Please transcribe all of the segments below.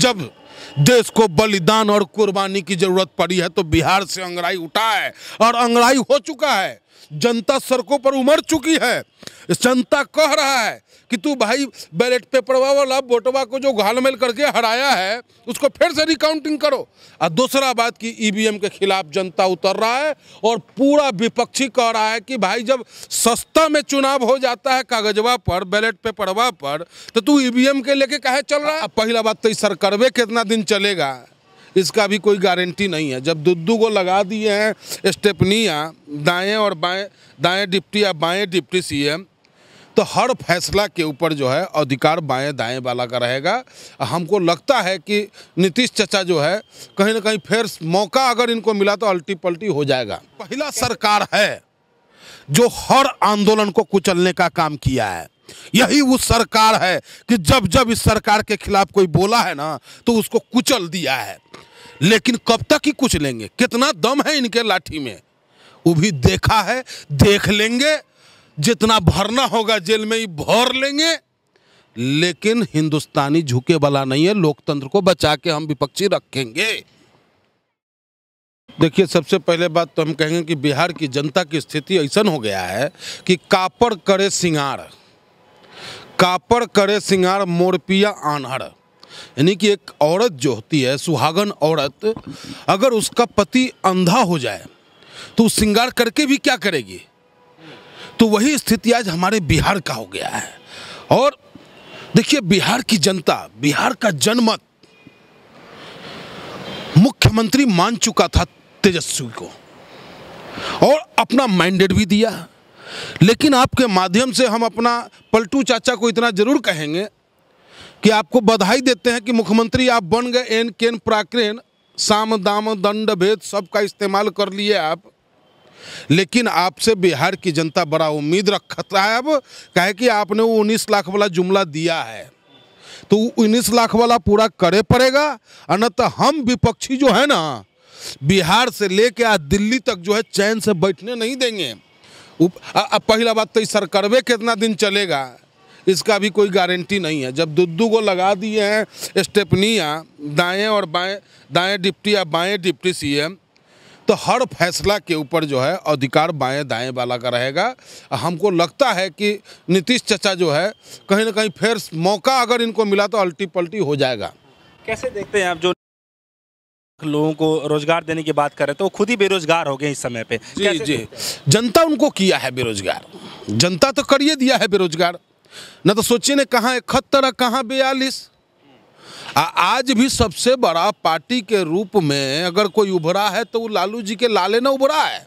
जब देश को बलिदान और कुर्बानी की जरूरत पड़ी है तो बिहार से अंगड़ाई उठा है और अंगड़ाई हो चुका है जनता सड़कों पर उमड़ चुकी है जनता कह रहा है कि तू भाई बैलेट पेपर वाला वोटवा को जो घालमेल करके हराया है उसको फिर से रिकाउंटिंग करो और दूसरा बात कि ईवीएम e के खिलाफ जनता उतर रहा है और पूरा विपक्षी कह रहा है कि भाई जब सस्ता में चुनाव हो जाता है कागजवा पर बैलेट पेपरवा पर तो तू ई e के लेके कहे चल रहा है पहला बात तो इस सरकरवे कितना दिन चलेगा इसका भी कोई गारंटी नहीं है जब दुद्दू को लगा दिए हैं स्टेपनिया दाएं और बाएं दाएं डिप्टी या बाएं डिप्टी सीएम तो हर फैसला के ऊपर जो है अधिकार बाएं दाएं वाला का रहेगा हमको लगता है कि नीतीश चचा जो है कहीं ना कहीं फिर मौका अगर इनको मिला तो अल्टी पल्टी हो जाएगा पहला सरकार है जो हर आंदोलन को कुचलने का काम किया है यही वो सरकार है कि जब जब इस सरकार के खिलाफ कोई बोला है ना तो उसको कुचल दिया है लेकिन कब तक ही कुचलेंगे कितना दम है इनके लाठी में वो भी देखा है देख लेंगे जितना भरना होगा जेल में ही भर लेंगे लेकिन हिंदुस्तानी झुके वाला नहीं है लोकतंत्र को बचा के हम विपक्षी रखेंगे देखिए सबसे पहले बात तो हम कहेंगे कि बिहार की जनता की स्थिति ऐसा हो गया है कि कापड़ करे सिंगार कापड़ करे सिंगार मोरपिया आनहर यानी कि एक औरत जो होती है सुहागन औरत अगर उसका पति अंधा हो जाए तो सिंगार करके भी क्या करेगी तो वही स्थिति आज हमारे बिहार का हो गया है और देखिए बिहार की जनता बिहार का जनमत मुख्यमंत्री मान चुका था तेजस्वी को और अपना माइंडेड भी दिया लेकिन आपके माध्यम से हम अपना पलटू चाचा को इतना जरूर कहेंगे कि आपको बधाई देते हैं कि मुख्यमंत्री आप बन गए एन केन प्राक्रेन साम दाम दंड भेद सबका इस्तेमाल कर लिए आप लेकिन आपसे बिहार की जनता बड़ा उम्मीद रखता है अब कहे कि आपने वो उन्नीस लाख वाला जुमला दिया है तो उन्नीस लाख वाला पूरा करे पड़ेगा और तो हम विपक्षी जो है ना बिहार से लेके आज दिल्ली तक जो है चैन से बैठने नहीं देंगे अब पहला बात तो इस सरकरवे कितना दिन चलेगा इसका भी कोई गारंटी नहीं है जब दुद्दू को लगा दिए हैं स्टेपनिया दाएं और बाएं दाएं डिप्टी या बाएं डिप्टी सीएम तो हर फैसला के ऊपर जो है अधिकार बाएं दाएं वाला का रहेगा हमको लगता है कि नीतीश चचा जो है कहीं ना कहीं फिर मौका अगर इनको मिला तो अल्टी पल्टी हो जाएगा कैसे देखते हैं आप जो लोगों को रोजगार देने की बात कर रहे तो वो खुद ही बेरोजगार हो गए इस समय पे जी जी जनता उनको किया है बेरोजगार जनता तो करिए दिया है बेरोजगार न तो सोचिए ने कहाँ इकहत्तर कहाँ बयालीस आ, आज भी सबसे बड़ा पार्टी के रूप में अगर कोई उभरा है तो वो लालू जी के लाले ना उभरा है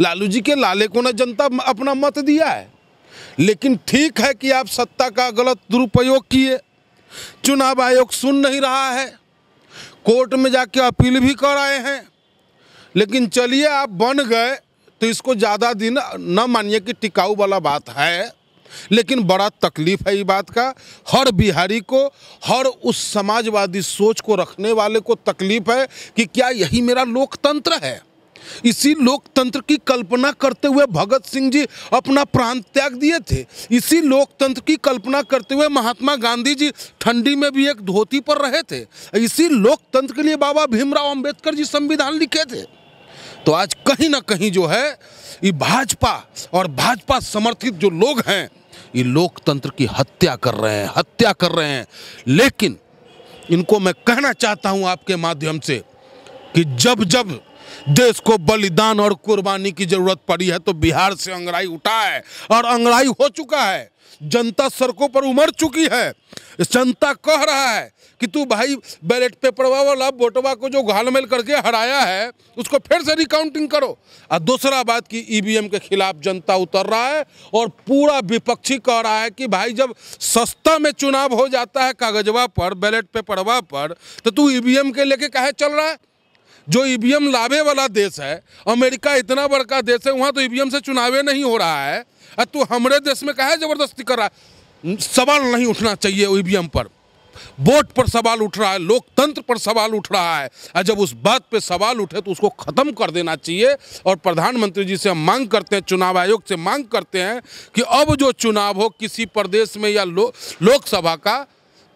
लालू जी के लाले को ना जनता अपना मत दिया है लेकिन ठीक है कि आप सत्ता का गलत दुरुपयोग किए चुनाव आयोग सुन नहीं रहा है कोर्ट में जाके अपील भी कर आए हैं लेकिन चलिए आप बन गए तो इसको ज़्यादा दिन न मानिए कि टिकाऊ वाला बात है लेकिन बड़ा तकलीफ है ये बात का हर बिहारी को हर उस समाजवादी सोच को रखने वाले को तकलीफ है कि क्या यही मेरा लोकतंत्र है इसी लोकतंत्र की कल्पना करते हुए भगत सिंह जी अपना प्राण त्याग दिए थे इसी लोकतंत्र की कल्पना करते हुए महात्मा गांधी जी ठंडी में भी एक धोती पर रहे थे इसी लोकतंत्र के लिए बाबा भीमराव अंबेडकर जी संविधान लिखे थे तो आज कहीं ना कहीं जो है ये भाजपा और भाजपा समर्थित जो लोग हैं ये लोकतंत्र की हत्या कर रहे हैं हत्या कर रहे हैं लेकिन इनको मैं कहना चाहता हूं आपके माध्यम से कि जब जब देश को बलिदान और कुर्बानी की जरूरत पड़ी है तो बिहार से अंगड़ाई उठा है और अंगड़ाई हो चुका है जनता सड़कों पर उमड़ चुकी है जनता कह रहा है कि तू भाई बैलेट पेपरवा वाला वोटवा को जो घालमेल करके हराया है उसको फिर से रिकाउंटिंग करो और दूसरा बात कि ईवीएम e के खिलाफ जनता उतर रहा है और पूरा विपक्षी कह रहा है कि भाई जब सस्ता में चुनाव हो जाता है कागजवा पर बैलेट पेपरवा पर तो तू ईवीएम e के लेके कहे चल रहा है जो ईवीएम e लावे वाला देश है अमेरिका इतना बड़का देश है वहाँ तो ईवीएम e से चुनावे नहीं हो रहा है तू हमारे देश में कहा जबरदस्ती कर रहा है सवाल नहीं उठना चाहिए ईवीएम e पर वोट पर सवाल उठ रहा है लोकतंत्र पर सवाल उठ रहा है और जब उस बात पे सवाल उठे तो उसको ख़त्म कर देना चाहिए और प्रधानमंत्री जी से हम मांग करते हैं चुनाव आयोग से मांग करते हैं कि अब जो चुनाव हो किसी प्रदेश में या लो, लोकसभा का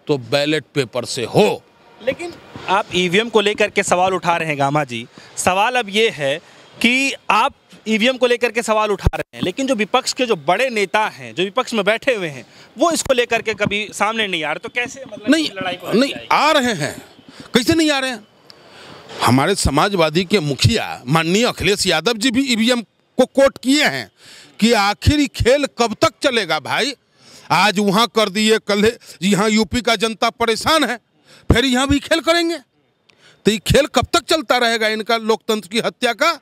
तो बैलेट पेपर से हो लेकिन आप ई e को लेकर के सवाल उठा रहे हैं गामा जी सवाल अब ये है कि आप ई e को लेकर के सवाल उठा रहे हैं लेकिन जो विपक्ष के जो बड़े नेता हैं जो विपक्ष में बैठे हुए हैं वो इसको लेकर के कभी सामने नहीं आ रहे तो कैसे मतलब नहीं लड़ाई को नहीं आ रहे हैं कैसे नहीं आ रहे हैं हमारे समाजवादी के मुखिया माननीय अखिलेश यादव जी भी ई e को कोट किए हैं कि आखिर खेल कब तक चलेगा भाई आज वहाँ कर दिए कल यहाँ यूपी का जनता परेशान है फिर यहाँ भी खेल करेंगे तो ये खेल कब तक चलता रहेगा इनका लोकतंत्र की हत्या का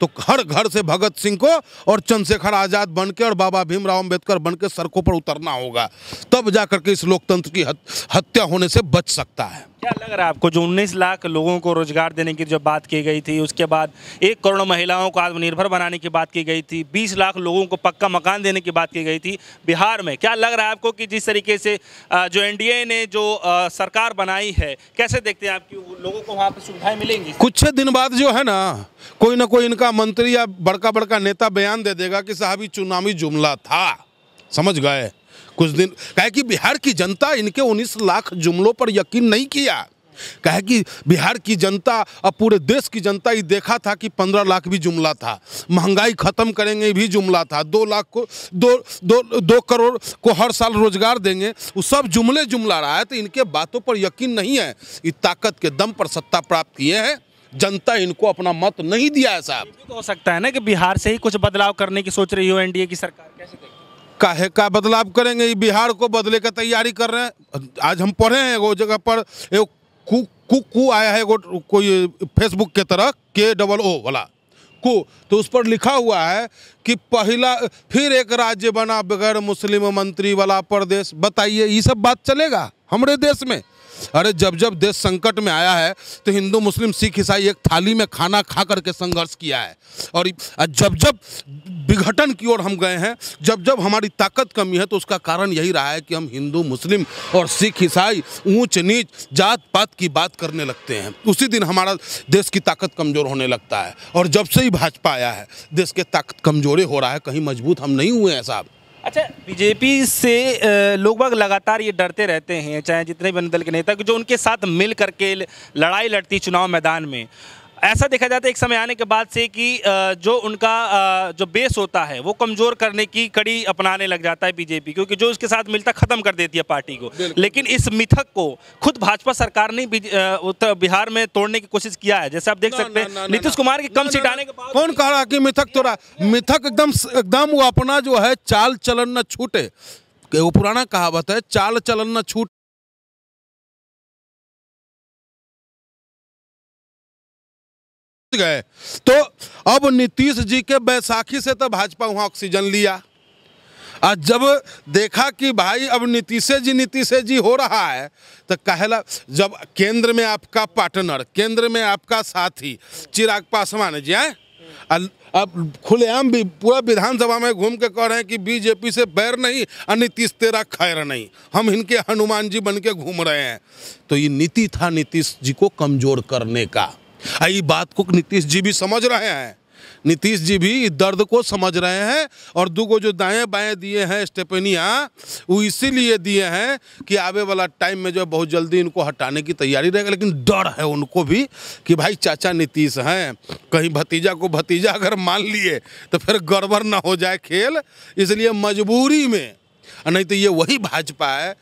तो घर घर से भगत सिंह को और चंद्रशेखर आज़ाद बन के और बाबा भीमराव अम्बेडकर बन के सड़कों पर उतरना होगा तब जा के इस लोकतंत्र की हत्या होने से बच सकता है क्या लग रहा है आपको जो 19 लाख लोगों को रोजगार देने की जो बात की गई थी उसके बाद एक करोड़ महिलाओं को आत्मनिर्भर बनाने की बात की गई थी 20 लाख लोगों को पक्का मकान देने की बात की गई थी बिहार में क्या लग रहा है आपको कि जिस तरीके से जो एनडीए ने जो सरकार बनाई है कैसे देखते हैं आपकी लोगों को वहाँ पर सुविधाएं मिलेंगी कुछ दिन बाद जो है ना कोई ना कोई इनका मंत्री या बड़का बड़का नेता बयान दे देगा कि साहब ये चुनावी जुमला था समझ गए कुछ दिन कहे कि बिहार की जनता इनके 19 लाख जुमलों पर यकीन नहीं किया कहे कि बिहार की जनता और पूरे देश की जनता ये देखा था कि 15 लाख भी जुमला था महंगाई खत्म करेंगे भी जुमला था दो लाख को दो दो दो करोड़ को हर साल रोजगार देंगे वो सब जुमले जुमला रहा है तो इनके बातों पर यकीन नहीं है ये ताकत के दम पर सत्ता प्राप्त किए हैं जनता इनको अपना मत नहीं दिया है साहब हो सकता है ना कि बिहार से ही कुछ बदलाव करने की सोच रही हो एनडीए की सरकार कैसे काहे का बदलाव करेंगे ये बिहार को बदले का तैयारी कर रहे हैं आज हम पढ़े हैं वो जगह पर एक कु कु कु आया है वो कोई फेसबुक के तरह के डबल ओ वाला कु तो उस पर लिखा हुआ है कि पहला फिर एक राज्य बना बगैर मुस्लिम मंत्री वाला प्रदेश बताइए ये सब बात चलेगा हमारे देश में अरे जब जब देश संकट में आया है तो हिंदू मुस्लिम सिख ईसाई एक थाली में खाना खा करके संघर्ष किया है और जब जब विघटन की ओर हम गए हैं जब जब हमारी ताकत कमी है तो उसका कारण यही रहा है कि हम हिंदू मुस्लिम और सिख ईसाई ऊंच नीच जात पात की बात करने लगते हैं उसी दिन हमारा देश की ताकत कमज़ोर होने लगता है और जब से ही भाजपा आया है देश के ताकत कमजोरे हो रहा है कहीं मजबूत हम नहीं हुए हैं साहब अच्छा बीजेपी से लोग बाग लगातार ये डरते रहते हैं चाहे जितने भी दल के नेता जो उनके साथ मिल करके लड़ाई लड़ती चुनाव मैदान में ऐसा देखा जाता है एक समय आने के बाद से कि जो उनका जो बेस होता है वो कमज़ोर करने की कड़ी अपनाने लग जाता है बीजेपी क्योंकि जो उसके साथ मिलता ख़त्म कर देती है पार्टी को लेकिन इस मिथक को खुद भाजपा सरकार ने उत्तर बिहार में तोड़ने की कोशिश किया है जैसे आप देख सकते हैं नीतीश कुमार की कम सीट आने के बाद कौन कह रहा कि मिथक तोड़ा मिथक एकदम एकदम वो अपना जो है चाल चलन न छूटे वो पुराना कहावत है चाल चलन न छूट गए तो अब नीतीश जी के बैसाखी से तो भाजपा वहाँ ऑक्सीजन लिया आज जब देखा कि भाई अब नीतीश जी नीतीश जी हो रहा है तो कहला जब केंद्र में आपका पार्टनर केंद्र में आपका साथी चिराग पासवान जी आए अब खुलेआम भी पूरा विधानसभा में घूम के कह रहे हैं कि बीजेपी से बैर नहीं और नीतीश तेरा खैर नहीं हम इनके हनुमान जी बन के घूम रहे हैं तो ये नीति था नीतीश जी को कमज़ोर करने का आई बात को नीतीश जी भी समझ रहे हैं नीतीश जी भी दर्द को समझ रहे हैं और दुगो जो दाएं बाएं दिए हैं स्टेपनिया वो इसीलिए दिए हैं कि आवे वाला टाइम में जो है बहुत जल्दी इनको हटाने की तैयारी रहेगा लेकिन डर है उनको भी कि भाई चाचा नीतीश हैं कहीं भतीजा को भतीजा अगर मान लिए तो फिर गड़बड़ ना हो जाए खेल इसलिए मजबूरी में नहीं तो ये वही भाजपा है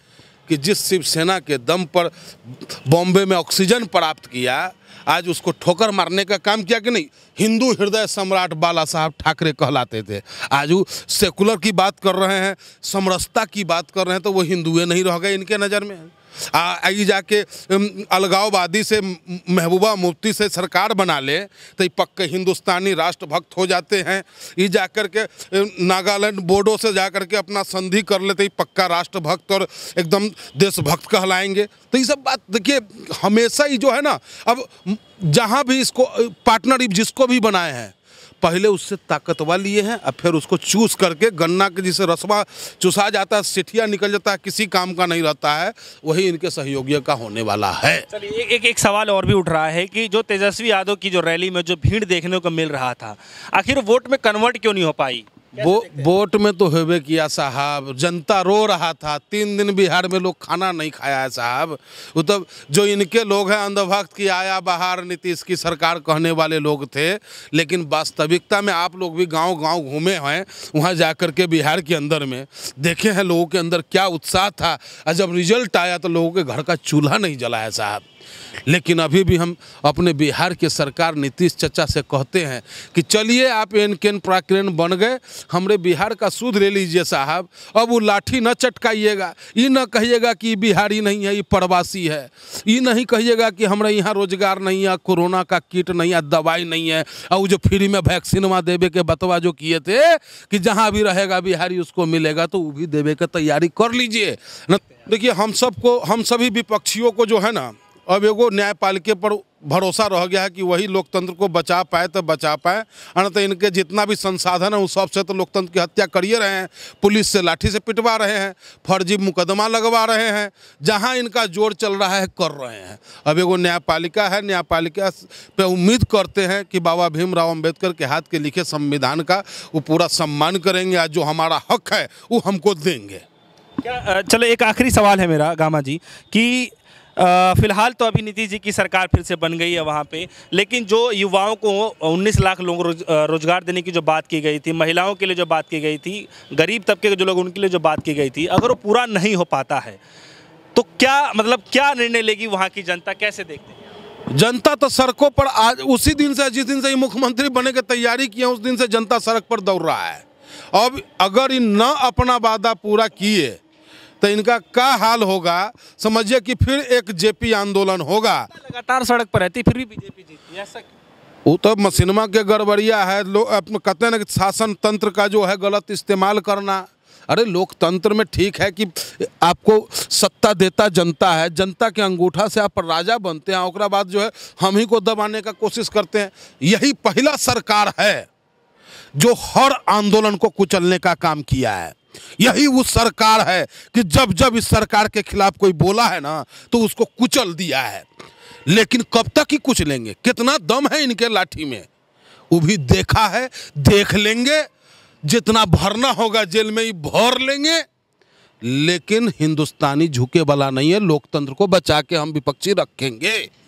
कि जिस शिवसेना के दम पर बॉम्बे में ऑक्सीजन प्राप्त किया आज उसको ठोकर मारने का काम किया कि नहीं हिंदू हृदय सम्राट बाला साहब ठाकरे कहलाते थे आज वो सेकुलर की बात कर रहे हैं समरसता की बात कर रहे हैं तो वो हिंदुए नहीं रह गए इनके नज़र में आई जाके अलगाववादी से महबूबा मुफ्ती से सरकार बना ले तो पक्के हिंदुस्तानी राष्ट्रभक्त हो जाते हैं ये जा कर के नागालैंड बोर्डो से जा कर के अपना संधि कर लेते पक्का राष्ट्रभक्त और एकदम देशभक्त कहलाएंगे तो ये सब बात देखिए हमेशा ही जो है ना अब जहाँ भी इसको पार्टनर जिसको भी बनाए हैं पहले उससे ताकतवा लिए हैं और फिर उसको चूस करके गन्ना के जिसे रसवा चुसा जाता है सिठिया निकल जाता है किसी काम का नहीं रहता है वही इनके सहयोगियों का होने वाला है एक, एक एक सवाल और भी उठ रहा है कि जो तेजस्वी यादव की जो रैली में जो भीड़ देखने को मिल रहा था आखिर वोट में कन्वर्ट क्यों नहीं हो पाई वो वोट में तो होबे किया साहब जनता रो रहा था तीन दिन बिहार में लोग खाना नहीं खाया है साहब वो तो जो इनके लोग हैं अंधभक्त की आया बाहर नीतीश की सरकार कहने वाले लोग थे लेकिन वास्तविकता में आप लोग भी गांव गांव घूमे हैं वहां जा कर के बिहार के अंदर में देखे हैं लोगों के अंदर क्या उत्साह था और जब रिजल्ट आया तो लोगों के घर का चूल्हा नहीं जला है साहब लेकिन अभी भी हम अपने बिहार के सरकार नीतीश चचा से कहते हैं कि चलिए आप एन केन प्राकरण बन गए हमरे बिहार का सूद ले लीजिए साहब अब वो लाठी न चटकाइएगा ये न कहिएगा कि बिहारी नहीं है ये प्रवासी है ये नहीं कहिएगा कि हमारे यहाँ रोजगार नहीं है कोरोना का किट नहीं है दवाई नहीं है और वो जो फ्री में वैक्सीन वहाँ देवे के बतवा जो किए थे कि जहाँ भी रहेगा बिहारी उसको मिलेगा तो वो भी देवे का तैयारी कर लीजिए देखिए हम सबको हम सभी विपक्षियों को जो है ना अब एगो न्यायपालिका पर भरोसा रह गया है कि वही लोकतंत्र को बचा पाए तो बचा पाए तो इनके जितना भी संसाधन है उन सबसे तो लोकतंत्र की हत्या करिए रहे हैं पुलिस से लाठी से पिटवा रहे हैं फर्जी मुकदमा लगवा रहे हैं जहां इनका जोर चल रहा है कर रहे हैं अब एगो न्यायपालिका है न्यायपालिका पे उम्मीद करते हैं कि बाबा भीमराव अम्बेडकर के हाथ के लिखे संविधान का वो पूरा सम्मान करेंगे आज जो हमारा हक है वो हमको देंगे क्या चलो एक आखिरी सवाल है मेरा गामा जी कि फिलहाल तो अभी नीतीश जी की सरकार फिर से बन गई है वहाँ पे लेकिन जो युवाओं को 19 लाख लोगों रोज, रोजगार देने की जो बात की गई थी महिलाओं के लिए जो बात की गई थी गरीब तबके के जो लोग उनके लिए जो बात की गई थी अगर वो पूरा नहीं हो पाता है तो क्या मतलब क्या निर्णय लेगी वहाँ की जनता कैसे देखते हैं जनता तो सड़कों पर आज उसी दिन से जिस दिन से ये मुख्यमंत्री बने की तैयारी किए उस दिन से जनता सड़क पर दौड़ रहा है अब अगर इन न अपना वादा पूरा किए तो इनका क्या हाल होगा समझिए कि फिर एक जेपी आंदोलन होगा लगातार सड़क पर रहती फिर भी बीजेपी जीती ऐसा वो तो मशीनमा के गड़बड़िया है लोग अपने कहते हैं ना कि शासन तंत्र का जो है गलत इस्तेमाल करना अरे लोकतंत्र में ठीक है कि आपको सत्ता देता जनता है जनता के अंगूठा से आप राजा बनते हैं और बाद जो है हम ही को दबाने का कोशिश करते हैं यही पहला सरकार है जो हर आंदोलन को कुचलने का काम किया है यही वो सरकार है कि जब जब इस सरकार के खिलाफ कोई बोला है ना तो उसको कुचल दिया है लेकिन कब तक ही कुछ लेंगे कितना दम है इनके लाठी में वो भी देखा है देख लेंगे जितना भरना होगा जेल में ही भर लेंगे लेकिन हिंदुस्तानी झुके वाला नहीं है लोकतंत्र को बचा के हम विपक्षी रखेंगे